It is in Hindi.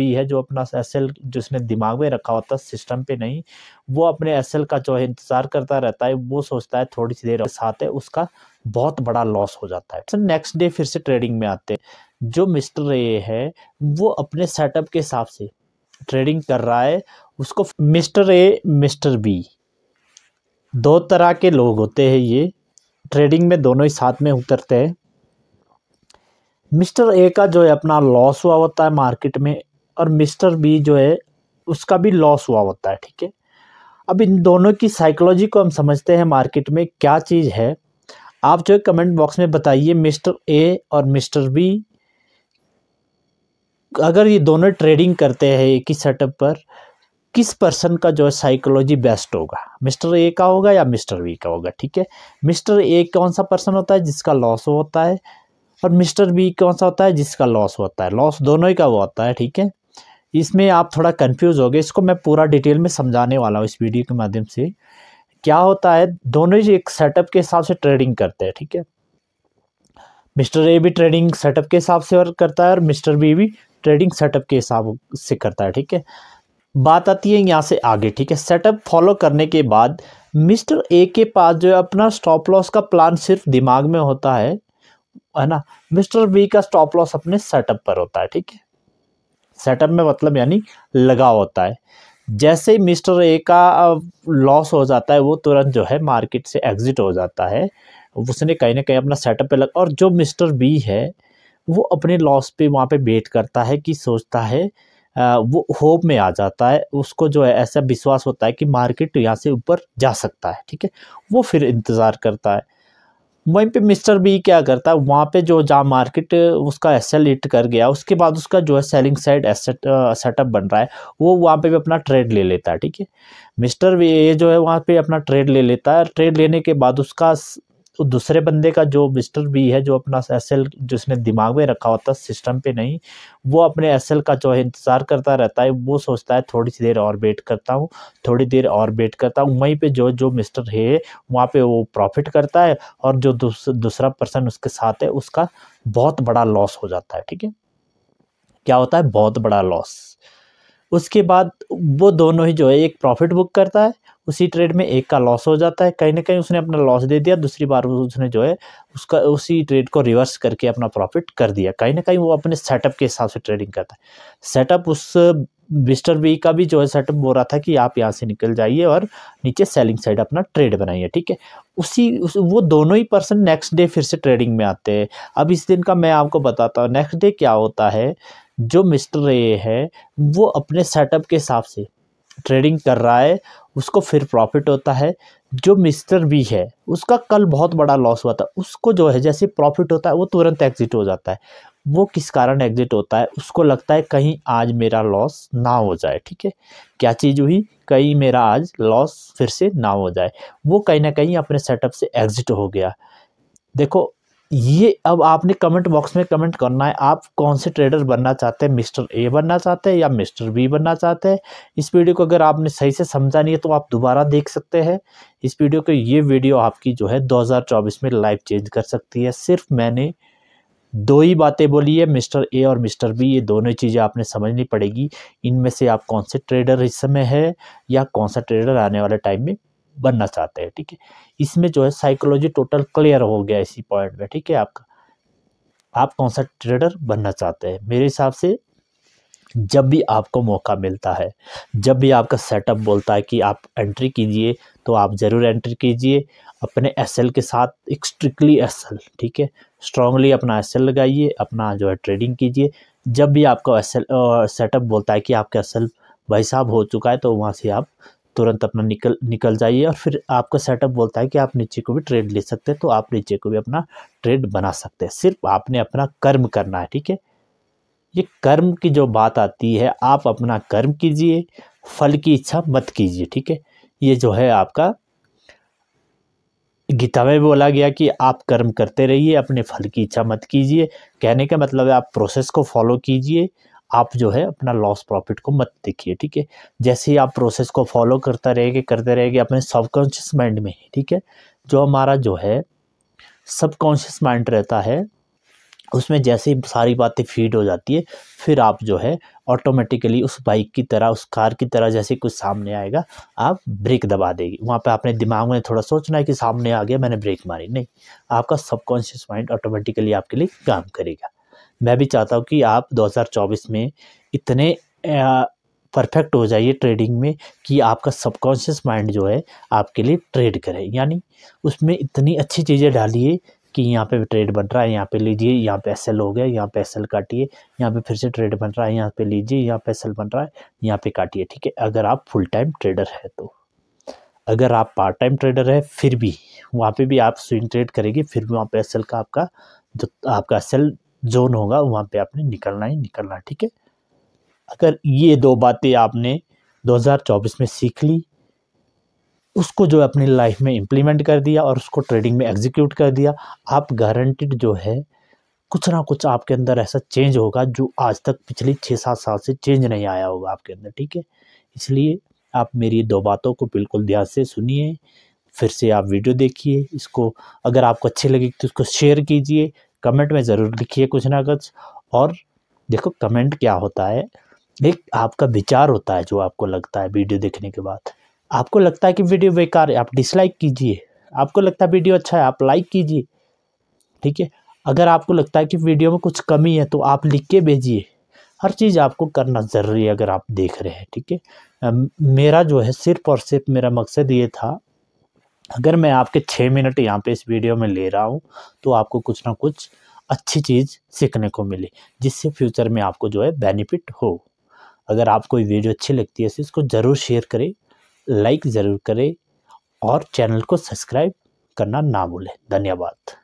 भी है जो अपना एस एल जिसने दिमाग में रखा होता है सिस्टम पे नहीं वो अपने एस एल का जो है इंतज़ार करता रहता है वो सोचता है थोड़ी सी देर साथ है उसका बहुत बड़ा लॉस हो जाता है तो नेक्स्ट डे फिर से ट्रेडिंग में आते हैं जो मिस्टर रे है वो अपने सेटअप के हिसाब से ट्रेडिंग कर रहा है उसको मिस्टर ए मिस्टर बी दो तरह के लोग होते हैं ये ट्रेडिंग में दोनों ही साथ में उतरते हैं मिस्टर ए का जो है अपना लॉस हुआ होता है मार्केट में और मिस्टर बी जो है उसका भी लॉस हुआ होता है ठीक है अब इन दोनों की साइकोलॉजी को हम समझते हैं मार्केट में क्या चीज़ है आप जो है कमेंट बॉक्स में बताइए मिस्टर ए और मिस्टर बी अगर ये दोनों ट्रेडिंग करते हैं एक ही सेटअप पर किस पर्सन का जो है साइकोलॉजी बेस्ट होगा मिस्टर ए का होगा या मिस्टर बी का होगा ठीक है मिस्टर ए कौन सा पर्सन होता है जिसका लॉस होता है और मिस्टर बी कौन सा होता है जिसका लॉस होता है लॉस दोनों ही का होता है ठीक है इसमें आप थोड़ा कंफ्यूज हो गए इसको मैं पूरा डिटेल में समझाने वाला हूँ इस वीडियो के माध्यम से क्या होता है दोनों ही एक सेटअप के हिसाब से ट्रेडिंग करते हैं ठीक है मिस्टर ए भी ट्रेडिंग सेटअप के हिसाब से करता है और मिस्टर बी भी ट्रेडिंग सेटअप के हिसाब से करता है ठीक है बात आती है यहाँ से आगे ठीक है सेटअप फॉलो करने के बाद मिस्टर ए के पास जो है अपना स्टॉप लॉस का प्लान सिर्फ दिमाग में होता है है ना मिस्टर बी का स्टॉप लॉस अपने सेटअप पर होता है ठीक है सेटअप में मतलब यानी लगा होता है जैसे ही मिस्टर ए का लॉस हो जाता है वो तुरंत जो है मार्केट से एग्ज़िट हो जाता है उसने कहीं ना कहीं अपना सेटअप पे लगा और जो मिस्टर बी है वो अपने लॉस पे वहाँ पे वेट करता है कि सोचता है वो होप में आ जाता है उसको जो है ऐसा विश्वास होता है कि मार्केट यहाँ से ऊपर जा सकता है ठीक है वो फिर इंतज़ार करता है वहीं पे मिस्टर बी क्या करता है वहाँ पे जो जहाँ मार्केट उसका एसेल हिट कर गया उसके बाद उसका जो है सेलिंग साइड एसेट सेटअप बन रहा है वो वहाँ पे भी अपना ट्रेड ले लेता है ठीक है मिस्टर बी ये जो है वहाँ पे अपना ट्रेड ले लेता है ट्रेड लेने के बाद उसका तो दूसरे बंदे का जो मिस्टर भी है जो अपना एस एल जिसने दिमाग में रखा होता है सिस्टम पे नहीं वो अपने एस एल का जो है इंतज़ार करता रहता है वो सोचता है थोड़ी सी देर और वेट करता हूँ थोड़ी देर और वेट करता हूँ वहीं पर जो जो मिस्टर है वहाँ पर वो प्रॉफिट करता है और जो दूसरा पर्सन उसके साथ है उसका बहुत बड़ा लॉस हो जाता है ठीक है क्या होता है बहुत बड़ा लॉस उसके बाद वो दोनों ही जो है एक प्रॉफिट बुक करता है उसी ट्रेड में एक का लॉस हो जाता है कहीं ना कहीं उसने अपना लॉस दे दिया दूसरी बार उसने जो है उसका उसी ट्रेड को रिवर्स करके अपना प्रॉफिट कर दिया कहीं ना कहीं वो अपने सेटअप के हिसाब से ट्रेडिंग करता है सेटअप उस मिस्टर बी का भी जो है सेटअप बोल रहा था कि आप यहाँ से निकल जाइए और नीचे सेलिंग साइड अपना ट्रेड बनाइए ठीक है उसी उस, वो दोनों ही पर्सन नेक्स्ट डे फिर से ट्रेडिंग में आते हैं अब इस दिन का मैं आपको बताता हूँ नेक्स्ट डे क्या होता है जो मिस्टर ए है वो अपने सेटअप के हिसाब से ट्रेडिंग कर रहा है उसको फिर प्रॉफिट होता है जो मिस्टर बी है उसका कल बहुत बड़ा लॉस हुआ था उसको जो है जैसे प्रॉफिट होता है वो तुरंत एग्जिट हो जाता है वो किस कारण एग्जिट होता है उसको लगता है कहीं आज मेरा लॉस ना हो जाए ठीक है क्या चीज़ हुई कहीं मेरा आज लॉस फिर से ना हो जाए वो कहीं ना कहीं अपने सेटअप से एग्जिट हो गया देखो ये अब आपने कमेंट बॉक्स में कमेंट करना है आप कौन से ट्रेडर बनना चाहते हैं मिस्टर ए बनना चाहते हैं या मिस्टर बी बनना चाहते हैं इस वीडियो को अगर आपने सही से समझा नहीं है तो आप दोबारा देख सकते हैं इस वीडियो को ये वीडियो आपकी जो है 2024 में लाइफ चेंज कर सकती है सिर्फ मैंने दो ही बातें बोली है मिस्टर ए और मिस्टर बी ये दोनों चीज़ें आपने समझनी पड़ेगी इनमें से आप कौन से ट्रेडर इस समय है या कौन सा ट्रेडर आने वाले टाइम में बनना चाहते हैं ठीक है इसमें जो है साइकोलॉजी टोटल क्लियर हो गया इसी पॉइंट में ठीक है आपका आप कौन सा ट्रेडर बनना चाहते हैं मेरे हिसाब से जब भी आपको मौका मिलता है जब भी आपका सेटअप बोलता है कि आप एंट्री कीजिए तो आप ज़रूर एंट्री कीजिए अपने एस के साथ एक स्ट्रिक्टली एस ठीक है स्ट्रांगली अपना एस लगाइए अपना जो है ट्रेडिंग कीजिए जब भी आपका एस सेटअप बोलता है कि आपका एस भाई साहब हो चुका है तो वहाँ से आप तुरंत अपना निकल निकल जाइए और फिर आपका सेटअप बोलता है कि आप नीचे को भी ट्रेड ले सकते हैं तो आप नीचे को भी अपना ट्रेड बना सकते हैं सिर्फ आपने अपना कर्म करना है ठीक है ये कर्म की जो बात आती है आप अपना कर्म कीजिए फल की इच्छा मत कीजिए ठीक है ये जो है आपका गीता में बोला गया कि आप कर्म करते रहिए अपने फल की इच्छा मत कीजिए कहने का मतलब है आप प्रोसेस को फॉलो कीजिए आप जो है अपना लॉस प्रॉफिट को मत देखिए ठीक है जैसे ही आप प्रोसेस को फॉलो करता रहेगा करते रहेंगे अपने सबकॉन्शियस माइंड में ठीक है जो हमारा जो है सबकॉन्शियस माइंड रहता है उसमें जैसे ही सारी बातें फीड हो जाती है फिर आप जो है ऑटोमेटिकली उस बाइक की तरह उस कार की तरह जैसे कुछ सामने आएगा आप ब्रेक दबा देगी वहाँ पे आपने दिमाग में थोड़ा सोचना है कि सामने आ गया मैंने ब्रेक मारी नहीं आपका सबकॉन्शियस माइंड ऑटोमेटिकली आपके लिए काम करेगा मैं भी चाहता हूँ कि आप 2024 में इतने परफेक्ट हो जाइए ट्रेडिंग में कि आपका सबकॉन्शियस माइंड जो है आपके लिए ट्रेड करे यानी उसमें इतनी अच्छी चीज़ें डालिए कि यहाँ पे ट्रेड बन रहा है यहाँ पे लीजिए यहाँ पे एसएल हो गया यहाँ पे एसएल काटिए यहाँ पे फिर से ट्रेड बन रहा है यहाँ पे लीजिए यहाँ पे एसएल बन रहा है यहाँ पे काटिए ठीक है अगर आप फुल टाइम ट्रेडर है तो अगर आप पार्ट टाइम ट्रेडर है फिर भी वहाँ पे भी आप स्विंग ट्रेड करेंगे फिर भी वहाँ पे एसएल का आपका जो आपका एसएल जोन होगा वहाँ पे आपने निकलना ही निकलना ठीक है अगर ये दो बातें आपने 2024 में सीख ली उसको जो अपनी लाइफ में इम्प्लीमेंट कर दिया और उसको ट्रेडिंग में एग्जीक्यूट कर दिया आप गारंटेड जो है कुछ ना कुछ आपके अंदर ऐसा चेंज होगा जो आज तक पिछले छः सात साल से चेंज नहीं आया होगा आपके अंदर ठीक है इसलिए आप मेरी दो बातों को बिल्कुल ध्यान से सुनिए फिर से आप वीडियो देखिए इसको अगर आपको अच्छी लगे तो इसको शेयर कीजिए कमेंट में ज़रूर लिखिए कुछ ना कुछ और देखो कमेंट क्या होता है एक आपका विचार होता है जो आपको लगता है वीडियो देखने के बाद आपको लगता है कि वीडियो बेकार है आप डिसलाइक कीजिए आपको लगता है वीडियो अच्छा है आप लाइक कीजिए ठीक है अगर आपको लगता है कि वीडियो में कुछ कमी है तो आप लिख के भेजिए हर चीज़ आपको करना ज़रूरी है अगर आप देख रहे हैं ठीक है मेरा जो है सिर्फ और सिर्फ मेरा मकसद ये था अगर मैं आपके छः मिनट यहाँ पे इस वीडियो में ले रहा हूँ तो आपको कुछ ना कुछ अच्छी चीज़ सीखने को मिले जिससे फ्यूचर में आपको जो है बेनिफिट हो अगर आपको ये वीडियो अच्छी लगती है तो इसको ज़रूर शेयर करें लाइक ज़रूर करें और चैनल को सब्सक्राइब करना ना भूलें धन्यवाद